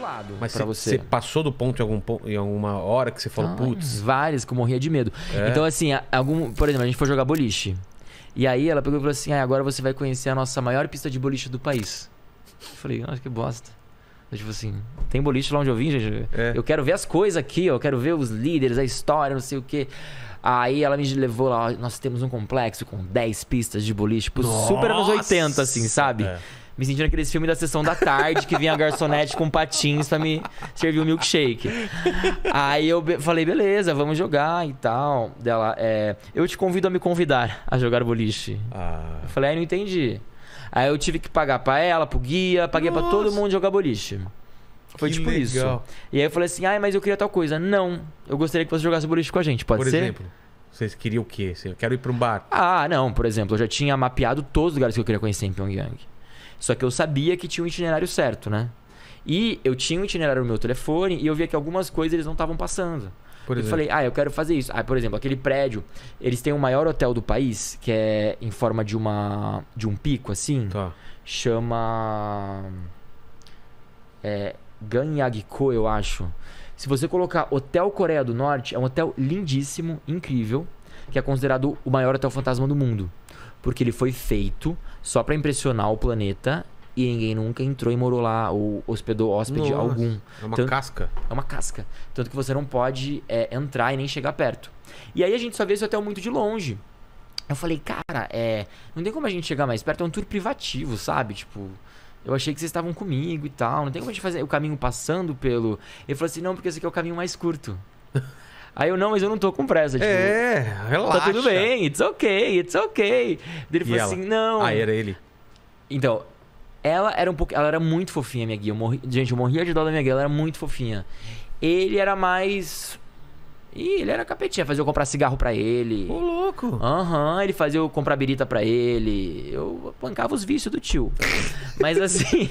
lado. Mas pra você. você passou do ponto em, algum, em alguma hora que você falou, putz. Várias que eu morria de medo. É. Então, assim, algum, por exemplo, a gente foi jogar boliche. E aí ela pegou e falou assim: ah, agora você vai conhecer a nossa maior pista de boliche do país. Eu falei, nossa, ah, que bosta. Eu, tipo assim, tem boliche lá onde eu vim, gente. É. Eu quero ver as coisas aqui, ó. eu quero ver os líderes, a história, não sei o quê. Aí ela me levou lá, nós temos um complexo com 10 pistas de boliche, tipo, super anos 80, assim, sabe? É. Me sentindo naqueles filmes da sessão da tarde que vinha a garçonete com patins pra me servir o um milkshake. Aí eu falei, beleza, vamos jogar e tal. Dela, é, eu te convido a me convidar a jogar boliche. Ah. Eu falei, aí é, não entendi. Aí eu tive que pagar pra ela, pro guia, paguei Nossa. pra todo mundo jogar boliche. Foi que tipo legal. isso. E aí eu falei assim, ai, ah, mas eu queria tal coisa. Não, eu gostaria que você jogasse boliche com a gente, pode Por ser? Por exemplo? Vocês queriam o quê? Eu quero ir para um bar. Ah, não. Por exemplo, eu já tinha mapeado todos os lugares que eu queria conhecer em Pyongyang. Só que eu sabia que tinha um itinerário certo, né? E eu tinha um itinerário no meu telefone e eu via que algumas coisas eles não estavam passando. Por exemplo. eu falei, ah, eu quero fazer isso. Ah, por exemplo, aquele prédio, eles têm o maior hotel do país, que é em forma de uma de um pico assim. Tá. Chama é eu acho. Se você colocar Hotel Coreia do Norte, é um hotel lindíssimo, incrível, que é considerado o maior hotel fantasma do mundo porque ele foi feito só para impressionar o planeta e ninguém nunca entrou e morou lá ou hospedou hóspede Nossa, algum. É uma Tanto, casca. É uma casca. Tanto que você não pode é, entrar e nem chegar perto. E aí a gente só vê esse hotel muito de longe. Eu falei, cara, é, não tem como a gente chegar mais perto, é um tour privativo, sabe? Tipo, eu achei que vocês estavam comigo e tal, não tem como a gente fazer o caminho passando pelo. Ele falou assim: não, porque esse aqui é o caminho mais curto. Aí eu, não, mas eu não tô com pressa. Tipo, é, relaxa. Tá tudo bem, it's ok, it's ok. ele e falou ela? assim, não. Ah, era ele. Então, ela era um pouco. Ela era muito fofinha, minha guia. Eu morri, gente, eu morria de dó da minha guia, ela era muito fofinha. Ele era mais e ele era capetinha, fazia eu comprar cigarro para ele. Ô, louco! Aham, uhum, ele fazia eu comprar birita para ele. Eu pancava os vícios do tio. Mas assim.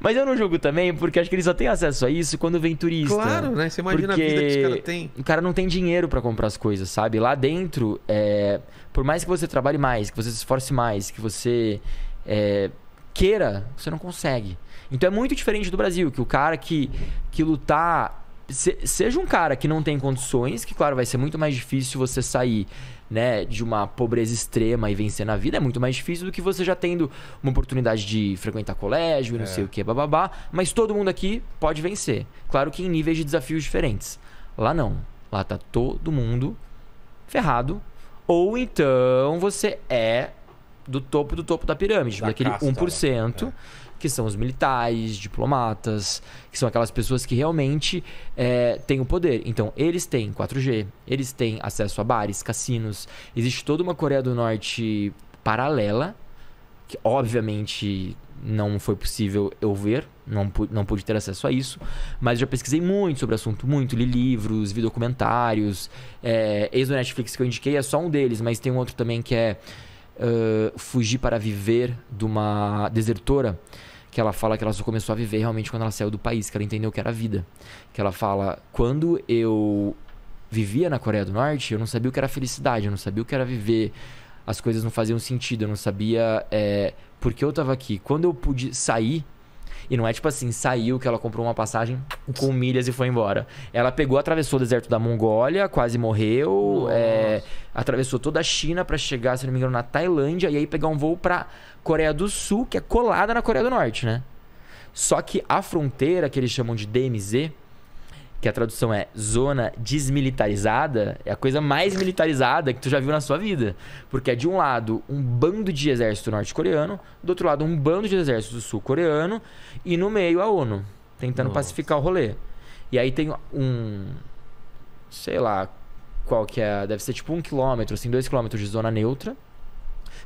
mas eu não julgo também, porque acho que ele só tem acesso a isso quando vem turista. Claro, né? Você imagina a vida que esse cara tem. O cara não tem dinheiro para comprar as coisas, sabe? Lá dentro, é... por mais que você trabalhe mais, que você se esforce mais, que você é... queira, você não consegue. Então é muito diferente do Brasil, que o cara que, que lutar se, seja um cara que não tem condições, que claro, vai ser muito mais difícil você sair, né, de uma pobreza extrema e vencer na vida, é muito mais difícil do que você já tendo uma oportunidade de frequentar colégio e não é. sei o que, bababá, mas todo mundo aqui pode vencer. Claro que em níveis de desafios diferentes. Lá não. Lá tá todo mundo ferrado. Ou então você é do topo do topo da pirâmide, da daquele casta, 1%. Né? É que são os militares, diplomatas, que são aquelas pessoas que realmente é, têm o poder. Então, eles têm 4G, eles têm acesso a bares, cassinos. Existe toda uma Coreia do Norte paralela, que obviamente não foi possível eu ver, não pude, não pude ter acesso a isso, mas já pesquisei muito sobre o assunto, muito, li livros, vi documentários, é, ex do Netflix que eu indiquei é só um deles, mas tem um outro também que é uh, Fugir para Viver, de uma desertora, que ela fala que ela só começou a viver realmente quando ela saiu do país, que ela entendeu que era vida. Que ela fala, quando eu vivia na Coreia do Norte, eu não sabia o que era felicidade, eu não sabia o que era viver, as coisas não faziam sentido, eu não sabia é, por que eu estava aqui. Quando eu pude sair e não é tipo assim, saiu que ela comprou uma passagem com milhas e foi embora. Ela pegou, atravessou o deserto da Mongólia, quase morreu. É, atravessou toda a China para chegar, se não me engano, na Tailândia. E aí pegar um voo pra Coreia do Sul, que é colada na Coreia do Norte, né? Só que a fronteira, que eles chamam de DMZ, que a tradução é zona desmilitarizada, é a coisa mais militarizada que tu já viu na sua vida. Porque é de um lado um bando de exército norte-coreano, do outro lado um bando de exército sul-coreano, e no meio a ONU, tentando Nossa. pacificar o rolê. E aí tem um. Sei lá qual que é. Deve ser tipo um quilômetro, assim, dois quilômetros de zona neutra.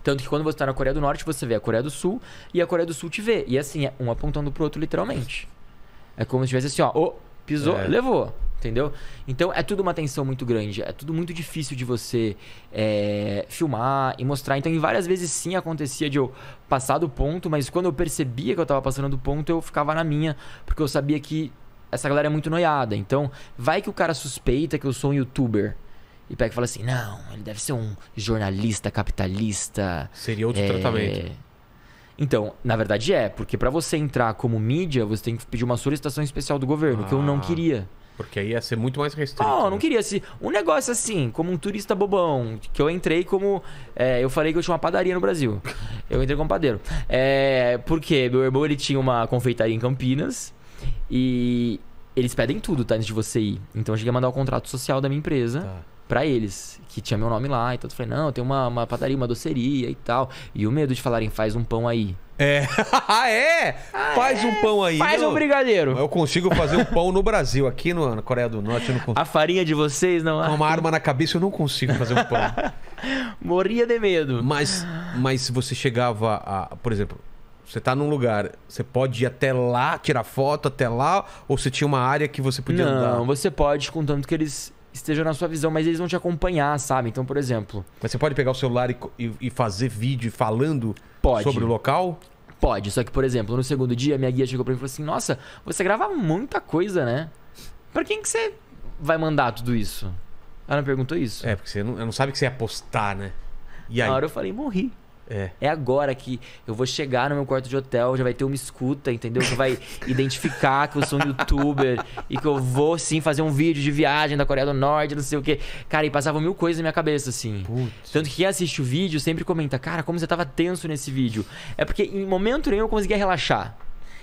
Tanto que quando você tá na Coreia do Norte, você vê a Coreia do Sul e a Coreia do Sul te vê. E assim, é um apontando pro outro, literalmente. É como se tivesse assim, ó. Oh, Pisou, é. levou. Entendeu? Então é tudo uma tensão muito grande, é tudo muito difícil de você é, filmar e mostrar. Então, em várias vezes sim acontecia de eu passar do ponto, mas quando eu percebia que eu tava passando do ponto, eu ficava na minha, porque eu sabia que essa galera é muito noiada. Então, vai que o cara suspeita que eu sou um youtuber. E pega e fala assim: não, ele deve ser um jornalista capitalista. Seria outro é, tratamento. Então, na verdade é, porque para você entrar como mídia, você tem que pedir uma solicitação especial do governo, ah, que eu não ah, queria. Porque aí ia ser muito mais restrito. Não, né? não queria. Se, um negócio assim, como um turista bobão, que eu entrei como. É, eu falei que eu tinha uma padaria no Brasil. Eu entrei como padeiro. É, porque meu irmão ele tinha uma confeitaria em Campinas e eles pedem tudo, tá? Antes de você ir. Então eu cheguei a mandar o contrato social da minha empresa. Tá para eles, que tinha meu nome lá. Então eu falei, não, tem uma, uma padaria, uma doceria e tal. E o medo de falarem, faz um pão aí. É. é? ah, é? faz é? um pão aí. Faz não. um brigadeiro. Eu consigo fazer um pão no Brasil. Aqui no, na Coreia do Norte eu não consigo. A farinha de vocês não... Com uma arma na cabeça eu não consigo fazer um pão. Morria de medo. Mas, mas você chegava a... Por exemplo, você tá num lugar, você pode ir até lá, tirar foto até lá, ou você tinha uma área que você podia não, andar? Não, você pode, contanto que eles esteja na sua visão, mas eles vão te acompanhar, sabe? Então, por exemplo. Mas você pode pegar o celular e, e fazer vídeo falando pode. sobre o local? Pode, só que, por exemplo, no segundo dia, minha guia chegou pra mim e falou assim: Nossa, você grava muita coisa, né? Pra quem que você vai mandar tudo isso? Ela me perguntou isso. É, porque você não, não sabe que você ia postar, né? E aí? Na hora eu falei: Morri. É. é agora que eu vou chegar no meu quarto de hotel, já vai ter uma escuta, entendeu? Que vai identificar que eu sou um youtuber e que eu vou sim fazer um vídeo de viagem da Coreia do Norte, não sei o quê. Cara, e passava mil coisas na minha cabeça, assim. Putz. Tanto que quem assiste o vídeo sempre comenta, cara, como você tava tenso nesse vídeo. É porque em momento nenhum eu conseguia relaxar.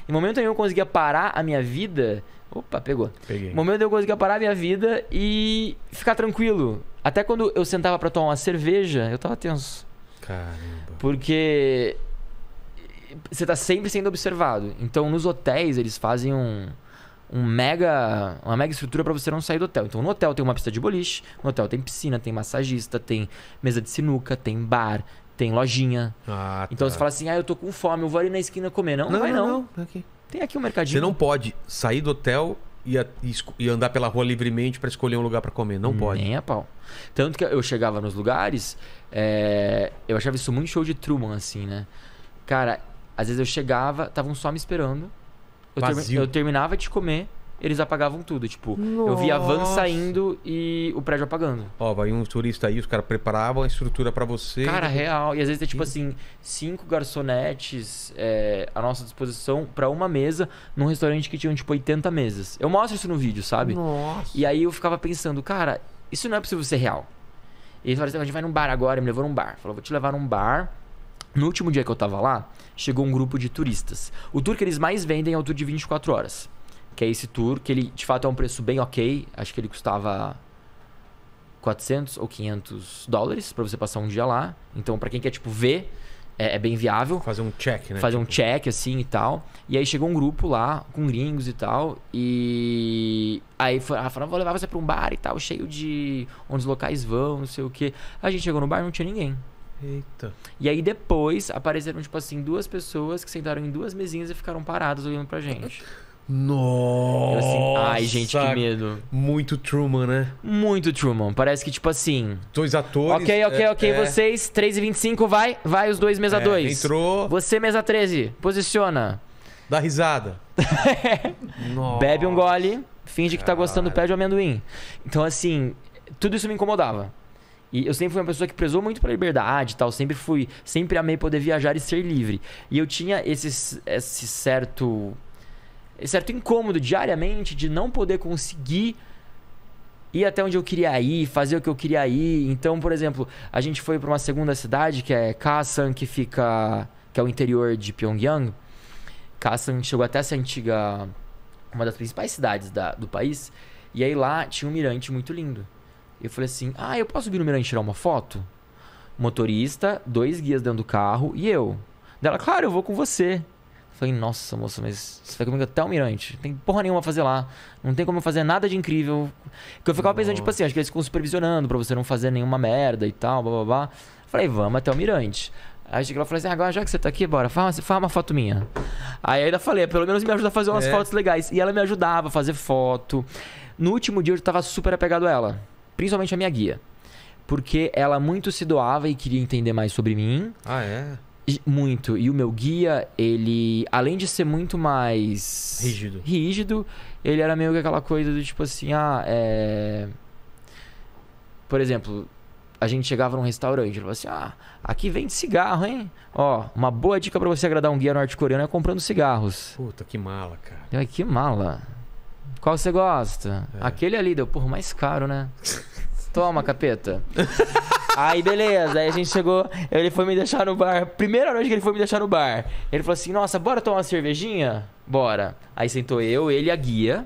Em momento nenhum eu conseguia parar a minha vida. Opa, pegou. Peguei. Em momento eu conseguia parar a minha vida e ficar tranquilo. Até quando eu sentava para tomar uma cerveja, eu tava tenso. Caramba. Porque você está sempre sendo observado. Então, nos hotéis, eles fazem um, um mega, uma mega estrutura para você não sair do hotel. Então, no hotel tem uma pista de boliche, no hotel tem piscina, tem massagista, tem mesa de sinuca, tem bar, tem lojinha. Ah, tá. Então, você fala assim, ah, eu tô com fome, eu vou ali na esquina comer. Não, não, não vai não. não. Tá aqui. Tem aqui um mercadinho. Você não pode sair do hotel e, andar pela rua livremente para escolher um lugar para comer. Não hum. pode. Nem a pau. Tanto que eu chegava nos lugares, é, eu achava isso muito show de Truman, assim, né? Cara, às vezes eu chegava, estavam só me esperando. Eu, ter, eu terminava de comer, eles apagavam tudo. Tipo, Nossa. eu via a van saindo e o prédio apagando. Ó, vai um turista aí, os caras preparavam a estrutura para você. Cara, e... real. E às vezes é tipo assim, cinco garçonetes é, à nossa disposição para uma mesa num restaurante que tinha tipo 80 mesas. Eu mostro isso no vídeo, sabe? Nossa. E aí eu ficava pensando, cara, isso não é possível ser real. E eles falaram assim, a gente vai num bar agora, e me levou num bar. Falou, vou te levar num bar. No último dia que eu tava lá, chegou um grupo de turistas. O tour que eles mais vendem é o tour de 24 horas que é esse tour, que ele de fato é um preço bem ok. Acho que ele custava 400 ou 500 dólares para você passar um dia lá. Então, para quem quer, tipo, ver, é, é, bem viável. Fazer um check, né? Fazer tipo... um check, assim, e tal. E aí chegou um grupo lá, com gringos e tal, e... Aí falaram, vou levar você pra um bar e tal, cheio de... Onde os locais vão, não sei o quê. a gente chegou no bar não tinha ninguém. Eita. E aí depois apareceram, tipo assim, duas pessoas que sentaram em duas mesinhas e ficaram paradas olhando pra gente. Nossa! Assim, ai, gente, que medo. Muito Truman, né? Muito Truman. Parece que, tipo assim. Dois atores. Ok, ok, é, ok. É. Vocês, 3 e 25 vai. Vai os dois, mesa é, 2. Entrou. Você, mesa 13, posiciona. Dá risada. Bebe um gole, finge que tá gostando, pede o amendoim. Então, assim, tudo isso me incomodava. E eu sempre fui uma pessoa que prezou muito pela liberdade e tal. Sempre fui, sempre amei poder viajar e ser livre. E eu tinha esse esse certo é certo incômodo diariamente de não poder conseguir ir até onde eu queria ir, fazer o que eu queria ir. Então, por exemplo, a gente foi para uma segunda cidade que é Kasan, que fica que é o interior de Pyongyang. Kasan chegou até essa antiga uma das principais cidades da, do país. E aí lá tinha um mirante muito lindo. Eu falei assim: "Ah, eu posso subir no mirante e tirar uma foto?" Motorista, dois guias dentro do carro e eu. Dela, claro, eu vou com você. Falei, nossa, moça, mas você vai comigo até o Mirante. Tem porra nenhuma a fazer lá. Não tem como eu fazer nada de incrível. Que eu ficava pensando, tipo assim, acho que eles ficam supervisionando pra você não fazer nenhuma merda e tal, blá blá blá. Falei, vamos até o Mirante. Aí chegou lá e falei assim: ah, agora já que você tá aqui, bora, faz uma, faz uma foto minha. Aí ainda falei: pelo menos me ajuda a fazer umas é. fotos legais. E ela me ajudava a fazer foto. No último dia eu tava super apegado a ela, principalmente a minha guia. Porque ela muito se doava e queria entender mais sobre mim. Ah, é? Muito. E o meu guia, ele, além de ser muito mais. Rígido. Rígido, ele era meio que aquela coisa do tipo assim, ah, é. Por exemplo, a gente chegava num restaurante, ele falava assim: ah, aqui vende cigarro, hein? Ó, uma boa dica para você agradar um guia norte-coreano é comprando cigarros. Puta, que mala, cara. que mala. Qual você gosta? É. Aquele ali deu, porra, mais caro, né? Toma, capeta. Aí beleza, aí a gente chegou, ele foi me deixar no bar. Primeira noite que ele foi me deixar no bar. Ele falou assim: "Nossa, bora tomar uma cervejinha?" Bora. Aí sentou eu, ele e a guia.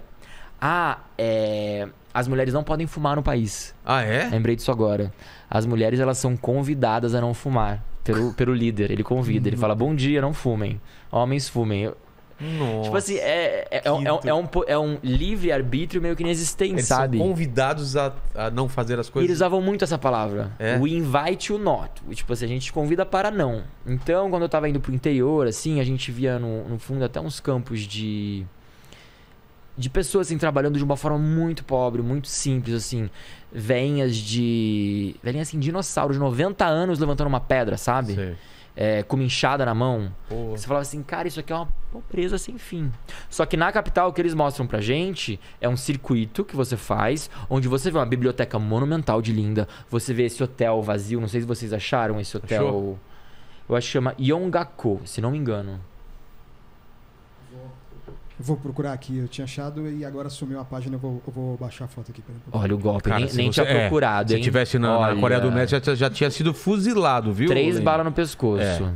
Ah, é, as mulheres não podem fumar no país. Ah, é? Lembrei disso agora. As mulheres elas são convidadas a não fumar pelo, pelo líder. Ele convida, ele uhum. fala: "Bom dia, não fumem. Homens fumem". Eu, Tipo Nossa, tipo assim, é, é, é, é um, é, um, é um livre-arbítrio meio que inexistente, eles sabe? São convidados a, a não fazer as coisas. E eles usavam muito essa palavra. É? O invite o not. Tipo assim, a gente convida para não. Então, quando eu tava indo pro interior, assim, a gente via no, no fundo até uns campos de. De pessoas assim, trabalhando de uma forma muito pobre, muito simples, assim. Venhas de. Velhinhas assim, dinossauros de 90 anos levantando uma pedra, sabe? Sim é, com uma inchada na mão. Porra. Você falava assim, cara, isso aqui é uma pobreza sem fim. Só que na capital, o que eles mostram pra gente é um circuito que você faz, onde você vê uma biblioteca monumental de linda, você vê esse hotel vazio, não sei se vocês acharam esse hotel. Achou? Eu acho que chama Yongaku, se não me engano vou procurar aqui, eu tinha achado e agora sumiu a página, eu vou, eu vou baixar a foto aqui. Olha o golpe, Cara, nem, nem você, tinha é, procurado, se hein? tivesse na, Olha, na, Coreia do Norte, já, já, tinha sido fuzilado, viu? Três balas no pescoço. É.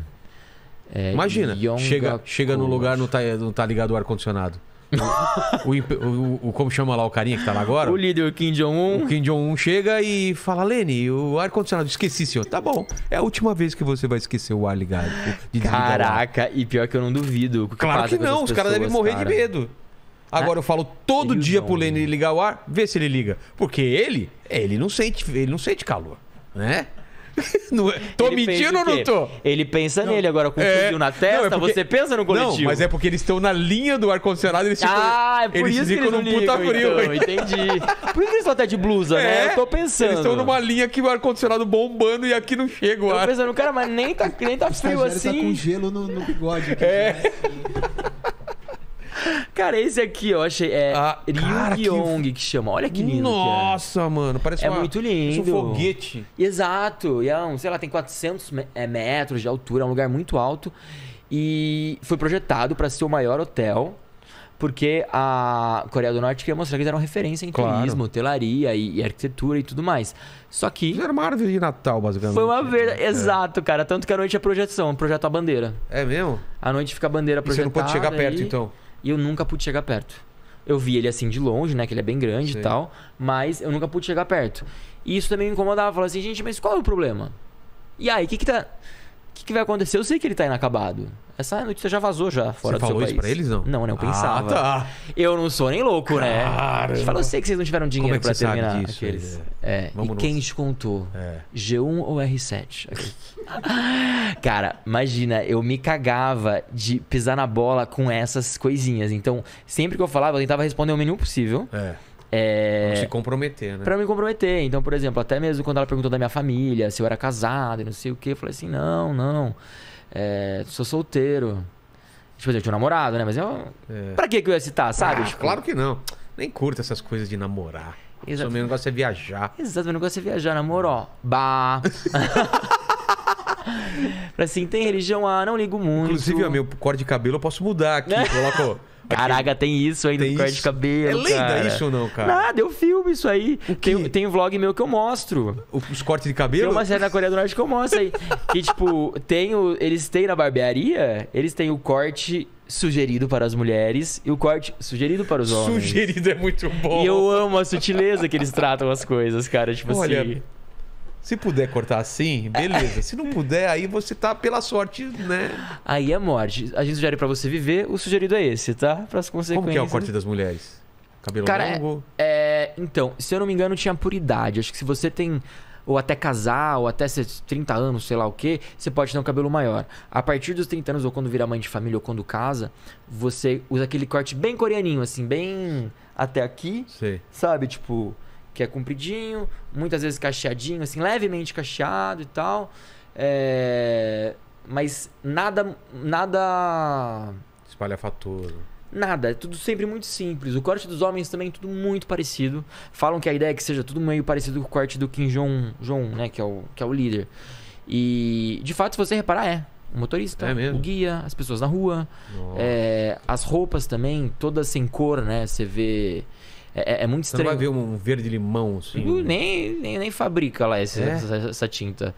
É, Imagina, chega, chega num lugar, não tá, não tá ligado o ar-condicionado o, o, o, como chama lá o carinha que tá lá agora? O líder, o Kim Jong-un. O Kim Jong-un chega e fala: Lene, o ar-condicionado, esqueci, senhor. Tá bom. É a última vez que você vai esquecer o ar ligado. Caraca, e pior que eu não duvido. Que claro que, não, os caras devem morrer cara. de medo. Agora ah, eu falo todo dia pro Lene ligar o ar, vê se ele liga. Porque ele, ele não sente, ele não sente calor, né? não é. Tô ele mentindo ou não tô? Ele pensa não. nele agora com é... o na testa, não, é porque... você pensa no coletivo. Não, mas é porque eles estão na linha do ar-condicionado, eles ficam. Ah, é por eles isso que eles puta frio. Então, entendi. Por isso que eles estão até de blusa, né? é, né? Eu tô pensando. Eles estão numa linha que o ar-condicionado bombando e aqui não chega o ar. Tô pensando, cara, mas nem tá, nem tá frio tá assim. Tá com gelo no, no bigode. Aqui, é. Né? Cara, esse aqui eu achei. É ah, Ryugyong que... que... chama. Olha que lindo. Nossa, que mano. Parece é uma... muito lindo. Parece um foguete. Exato. E é um, sei lá, tem 400 é, metros de altura. É um lugar muito alto. E foi projetado para ser o maior hotel. Porque a Coreia do Norte queria mostrar que eles eram referência em claro. turismo, hotelaria e, e, arquitetura e tudo mais. Só que. Era uma árvore de Natal, basicamente. Foi uma verdade. É. Exato, cara. Tanto que a noite é projeção, projetar a bandeira. É mesmo? A noite fica a bandeira projetada. E você não pode chegar perto, e... então. E eu nunca pude chegar perto. Eu vi ele assim de longe, né? Que ele é bem grande Sim. e tal. Mas eu nunca pude chegar perto. E isso também me incomodava. Falava assim, gente, mas qual é o problema? E aí, o que que tá que, que vai acontecer? Eu sei que ele tá inacabado. Essa notícia já vazou já fora Você do seu país. Você falou isso pra eles, não? Não, né? Eu ah, pensava. Ah, tá. Eu não sou nem louco, né? Cara, eu falei, eu sei que vocês não tiveram dinheiro Como é pra terminar disso, aqueles. É, é. e quem te contou? É. G1 ou R7? Cara, imagina, eu me cagava de pisar na bola com essas coisinhas. Então, sempre que eu falava, eu tentava responder o mínimo possível. É. É... Pra se comprometer, né? Pra me comprometer. Então, por exemplo, até mesmo quando ela perguntou da minha família, se eu era casado e não sei o que, eu falei assim: não, não. É, sou solteiro. Tipo, eu tinha um namorado, né? Mas eu. É. Pra que eu ia citar, sabe? Ah, tipo... Claro que não. Nem curto essas coisas de namorar. Exato. Meu negócio é viajar. Exato, meu negócio é viajar, namoro, ó. Bah. Falei assim, tem religião? Ah, não ligo muito. Inclusive, ó, meu corte de cabelo eu posso mudar aqui. Coloco. Caraca, tem isso ainda tem no corte de cabelo. É lenda cara. isso ou não, cara? Nada, eu filmo isso aí. Tem, tem um vlog meu que eu mostro. Os cortes de cabelo? Tem uma série na Coreia do Norte que eu mostro aí. que, tipo, tem o, eles têm na barbearia, eles têm o corte sugerido para as mulheres e o corte sugerido para os homens. Sugerido é muito bom. E eu amo a sutileza que eles tratam as coisas, cara. Tipo Olha, assim. Se puder cortar assim, beleza. Se não puder, aí você tá pela sorte, né? Aí é morte. A gente sugere para você viver, o sugerido é esse, tá? Para as consequências. Como que é o corte das mulheres? Cabelo Cara, longo? É, é, então, se eu não me engano, tinha por idade. Acho que se você tem ou até casar, ou até ser 30 anos, sei lá o que, você pode ter um cabelo maior. A partir dos 30 anos, ou quando vira mãe de família, ou quando casa, você usa aquele corte bem coreaninho, assim, bem até aqui. Sei. Sabe, tipo, que é compridinho, muitas vezes cacheadinho, assim, levemente cacheado e tal. É... Mas nada. Nada. fator. Nada, é tudo sempre muito simples. O corte dos homens também é tudo muito parecido. Falam que a ideia é que seja tudo meio parecido com o corte do Kim Jong-un, né? Que é, o, que é o líder. E de fato, se você reparar, é. O motorista, é o guia, as pessoas na rua, é, as roupas também, todas sem cor, né? Você vê é, é, é muito estranho. Você não vai ver um verde limão, assim. Né? Nem, nem, nem fabrica lá essa, é? essa, essa tinta.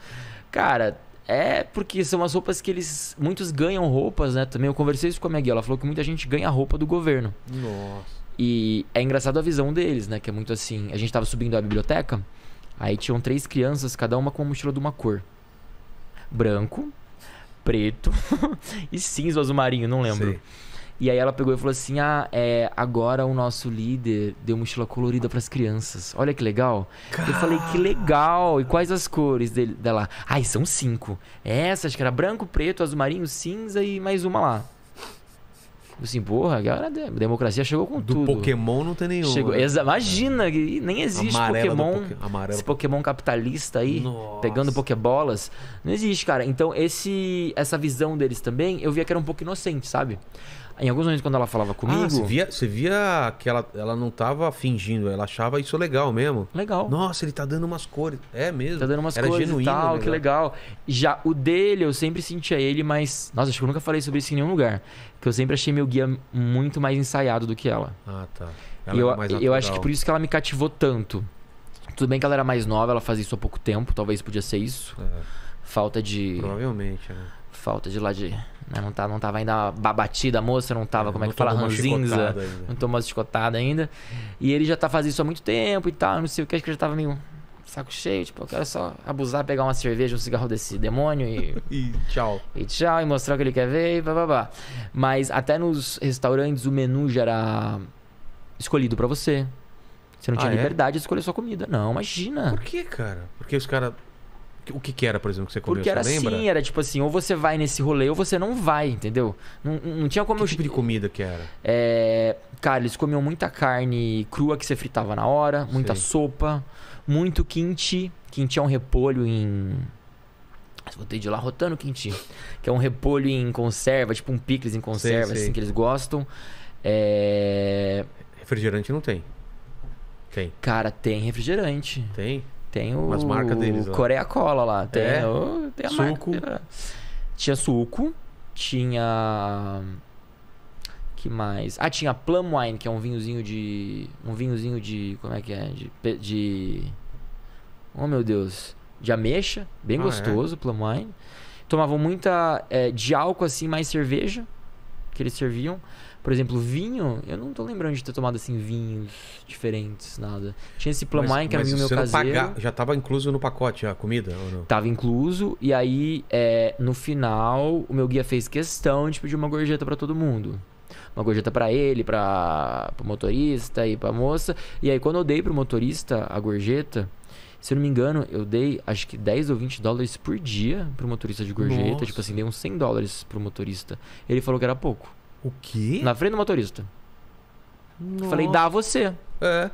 Cara, é porque são as roupas que eles. Muitos ganham roupas, né? Também eu conversei isso com a minha Ela falou que muita gente ganha roupa do governo. Nossa. E é engraçado a visão deles, né? Que é muito assim. A gente tava subindo a biblioteca, aí tinham três crianças, cada uma com uma mochila de uma cor: branco, preto e cinza ou azul marinho, não lembro. Sei. E aí ela pegou e falou assim: Ah, é, agora o nosso líder deu mochila colorida para as crianças. Olha que legal. Car... Eu falei: Que legal. E quais as cores dele, dela? Ai, são cinco. Essas que era branco, preto, azul marinho, cinza e mais uma lá. assim, porra, agora a democracia chegou com Do tudo. Do Pokémon não tem nenhum. Chegou, né? Imagina, nem existe Amarelo Pokémon. Esse Pokémon capitalista aí, Nossa. pegando Pokébolas. Não existe, cara. Então, esse, essa visão deles também, eu via que era um pouco inocente, sabe? Em alguns momentos, quando ela falava ah, comigo. Ah, você via, você via que ela, ela não estava fingindo, ela achava isso legal mesmo. Legal. Nossa, ele tá dando umas cores. É mesmo. Tá dando umas Era cores genuíno, e tal, legal. que né? legal. Já o dele, eu sempre sentia ele, mas. Nossa, acho que eu nunca falei sobre isso em nenhum lugar. Que eu sempre achei meu guia muito mais ensaiado do que ela. Ah, tá. Ela e eu, é eu acho que por isso que ela me cativou tanto. Tudo bem que ela era mais nova, ela fazia isso há pouco tempo, talvez podia ser isso. É. Falta de. Provavelmente, né? falta de lá de. Né? Não, tá, não tava ainda babatida a moça, não tava, é, como é não é que fala, ranzinza. Não tomou as chicotada ainda. E ele já tá fazendo isso há muito tempo e tal, não sei o que, acho que ele já tava meio saco cheio, tipo, eu quero só abusar, pegar uma cerveja, um cigarro desse demônio e. e tchau. E tchau, e mostrar o que ele quer ver e babá. Mas até nos restaurantes o menu já era escolhido para você. Você não tinha ah, é? liberdade é? de escolher sua comida. Não, imagina. Por que, cara? Porque os caras o que, que era, por exemplo, que você comeu? Porque era lembra? assim, era tipo assim, ou você vai nesse rolê ou você não vai, entendeu? Não, não tinha como... Que eu... tipo de comida que era? É... Cara, eles comiam muita carne crua que você fritava na hora, muita Sei. sopa, muito quinti. Quinti é um repolho em... Voltei de lá rotando quinti. Que é um repolho em conserva, tipo um picles em conserva, assim, que eles gostam. É... Refrigerante não tem? Tem. Cara, tem refrigerante. Tem? Tem o. As marcas deles. Lá. Coreia Cola lá. Tem, é. o, tem a suco. marca. Tinha suco. Tinha. Que mais? Ah, tinha Plum Wine, que é um vinhozinho de. Um vinhozinho de. Como é que é? De. de oh, meu Deus. De ameixa. Bem ah, é. gostoso, é? Plum Wine. Tomavam muita. É, de álcool, assim, mais cerveja que eles serviam. Por exemplo, vinho, eu não tô lembrando de ter tomado assim vinhos diferentes, nada. Tinha esse plamai, que era vinho meu caseiro. Pagar, já tava incluso no pacote a comida ou não? Tava incluso, e aí é, no final o meu guia fez questão de pedir uma gorjeta para todo mundo. Uma gorjeta para ele, para o motorista e para moça. E aí quando eu dei pro motorista a gorjeta, se eu não me engano, eu dei acho que 10 ou 20 dólares por dia pro motorista de gorjeta. Nossa. Tipo assim, dei uns 100 dólares pro motorista. Ele falou que era pouco. O quê? Na frente do motorista. Nossa. Falei, dá a você. É.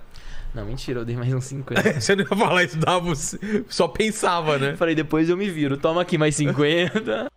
Não, mentira, eu dei mais uns 50. você não ia falar isso, você. só pensava, né? Falei, depois eu me viro, toma aqui mais 50.